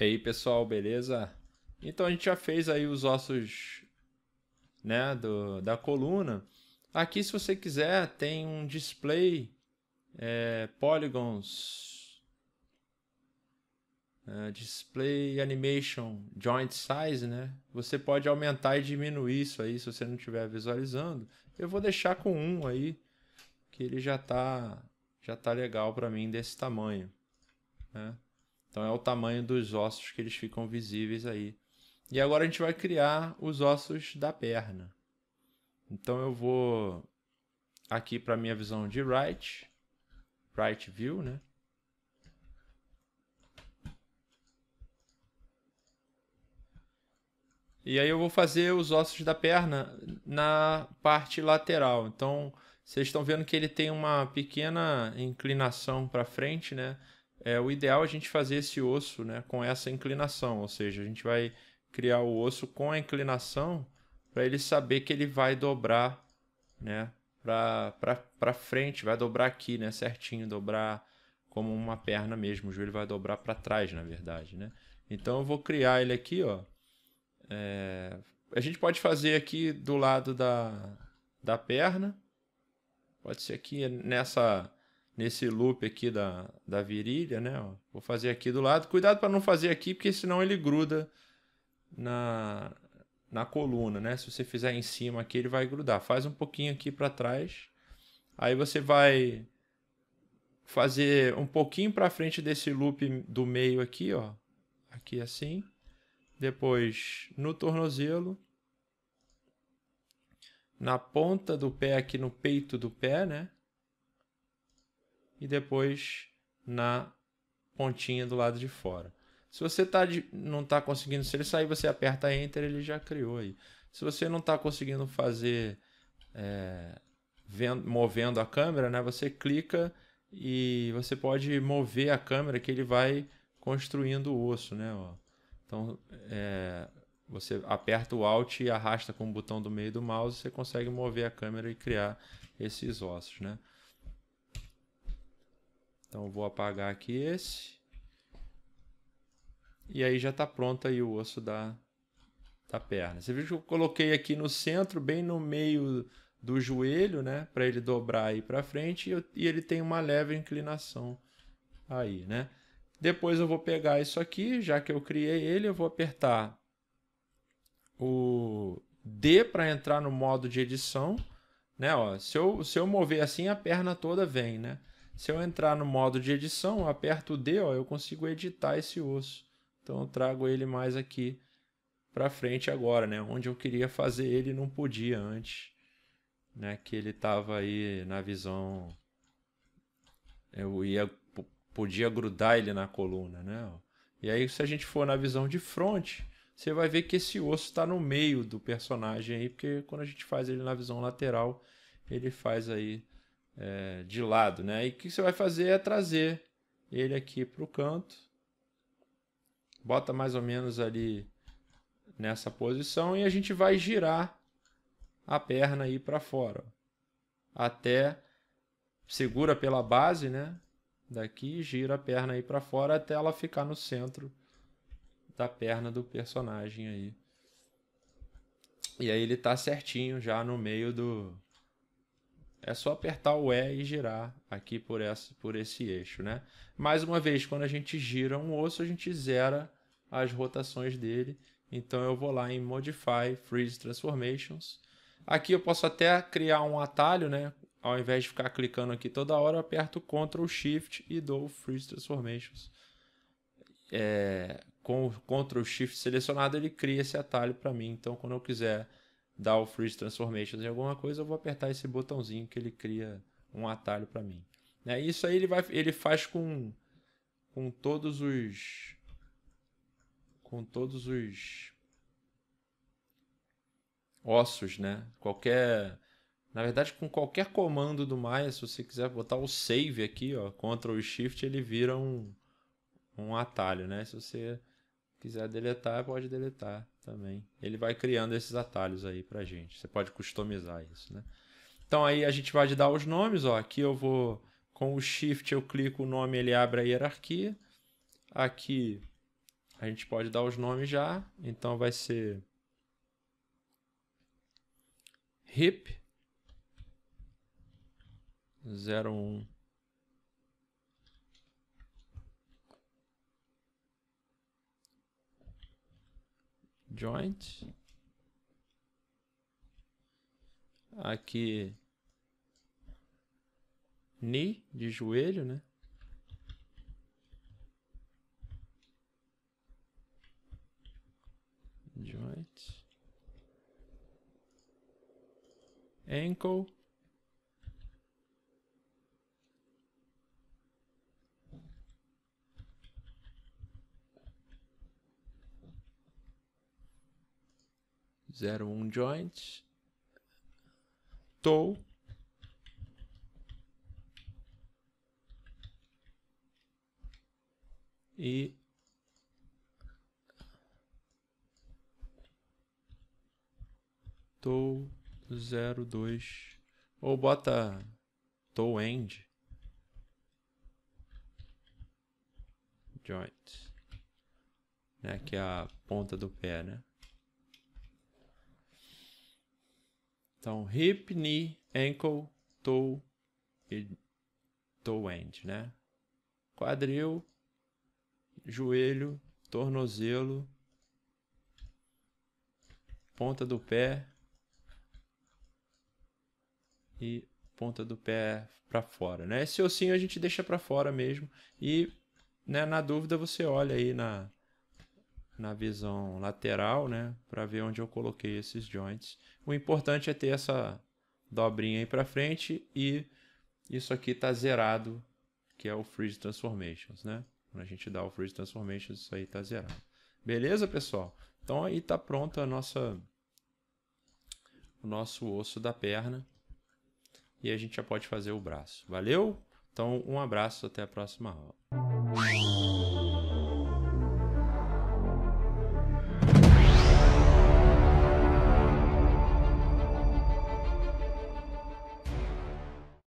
E aí, pessoal, beleza? Então a gente já fez aí os ossos né, do, da coluna. Aqui, se você quiser, tem um display é, polygons, é, display animation joint size, né? Você pode aumentar e diminuir isso aí, se você não estiver visualizando. Eu vou deixar com um aí, que ele já tá já tá legal para mim desse tamanho, né? Então é o tamanho dos ossos que eles ficam visíveis aí. E agora a gente vai criar os ossos da perna. Então eu vou aqui para minha visão de right, right view, né? E aí eu vou fazer os ossos da perna na parte lateral. Então, vocês estão vendo que ele tem uma pequena inclinação para frente, né? é o ideal é a gente fazer esse osso né, com essa inclinação, ou seja, a gente vai criar o osso com a inclinação para ele saber que ele vai dobrar né, para frente, vai dobrar aqui né, certinho, dobrar como uma perna mesmo, o joelho vai dobrar para trás, na verdade. Né? Então eu vou criar ele aqui, ó. É... a gente pode fazer aqui do lado da, da perna, pode ser aqui nessa nesse loop aqui da, da virilha, né? Ó, vou fazer aqui do lado. Cuidado para não fazer aqui, porque senão ele gruda na, na coluna, né? Se você fizer em cima aqui, ele vai grudar. Faz um pouquinho aqui para trás. Aí você vai fazer um pouquinho para frente desse loop do meio aqui, ó. Aqui assim. Depois no tornozelo. Na ponta do pé aqui no peito do pé, né? e depois na pontinha do lado de fora. Se você tá de, não está conseguindo, se ele sair, você aperta Enter, ele já criou aí. Se você não está conseguindo fazer é, vendo, movendo a câmera, né, você clica e você pode mover a câmera que ele vai construindo o osso. Né, ó. Então é, você aperta o Alt e arrasta com o botão do meio do mouse, você consegue mover a câmera e criar esses ossos. Né? Então vou apagar aqui esse. E aí já está pronto aí o osso da, da perna. Você viu que eu coloquei aqui no centro, bem no meio do joelho, né? Para ele dobrar aí para frente e, eu, e, ele tem uma leve inclinação aí, né? Depois eu vou pegar isso aqui, já que eu criei ele, eu vou apertar o D para entrar no modo de edição, né? Ó, se, eu, se eu mover assim, a perna toda vem, né? Se eu entrar no modo de edição, aperto o D, ó, eu consigo editar esse osso. Então eu trago ele mais aqui para frente agora, né? Onde eu queria fazer ele não podia antes, né? Que ele tava aí na visão, eu ia podia grudar ele na coluna, né? E aí se a gente for na visão de frente você vai ver que esse osso está no meio do personagem aí, porque quando a gente faz ele na visão lateral, ele faz aí é, de lado, né? E o que você vai fazer é trazer ele aqui para o canto, bota mais ou menos ali nessa posição e a gente vai girar a perna aí para fora, ó. até segura pela base, né? Daqui gira a perna aí para fora até ela ficar no centro da perna do personagem aí. E aí ele tá certinho já no meio do é só apertar o E e girar aqui por, essa, por esse eixo, né? Mais uma vez, quando a gente gira um osso, a gente zera as rotações dele. Então eu vou lá em Modify Freeze Transformations. Aqui eu posso até criar um atalho, né? Ao invés de ficar clicando aqui toda hora, eu aperto Ctrl Shift e dou Freeze Transformations. É, com o Ctrl Shift selecionado, ele cria esse atalho para mim. Então quando eu quiser dar o Freeze Transformations em alguma coisa, eu vou apertar esse botãozinho que ele cria um atalho para mim. Né? Isso aí ele, vai, ele faz com, com todos os... com todos os ossos, né? Qualquer... Na verdade, com qualquer comando do Maia, se você quiser botar o save aqui, ó, Ctrl Shift, ele vira um, um atalho, né? Se você Quiser deletar, pode deletar também. Ele vai criando esses atalhos aí pra gente. Você pode customizar isso, né? Então aí a gente vai dar os nomes, ó. Aqui eu vou com o shift eu clico o nome, ele abre a hierarquia. Aqui a gente pode dar os nomes já, então vai ser hip 01 joint. Aqui, knee, de joelho, né? Joint. Ankle. zero um joint tow e zero dois ou bota tow end joint né, que é a ponta do pé, né? Então, hip, knee, ankle, toe e toe end, né? Quadril, joelho, tornozelo, ponta do pé e ponta do pé para fora, né? Esse ossinho a gente deixa para fora mesmo e né, na dúvida você olha aí na na visão lateral, né, para ver onde eu coloquei esses joints. O importante é ter essa dobrinha aí para frente e isso aqui está zerado, que é o freeze transformations, né? Quando a gente dá o freeze transformations, isso aí está zerado. Beleza, pessoal? Então aí está pronto a nossa o nosso osso da perna e a gente já pode fazer o braço. Valeu? Então, um abraço, até a próxima aula.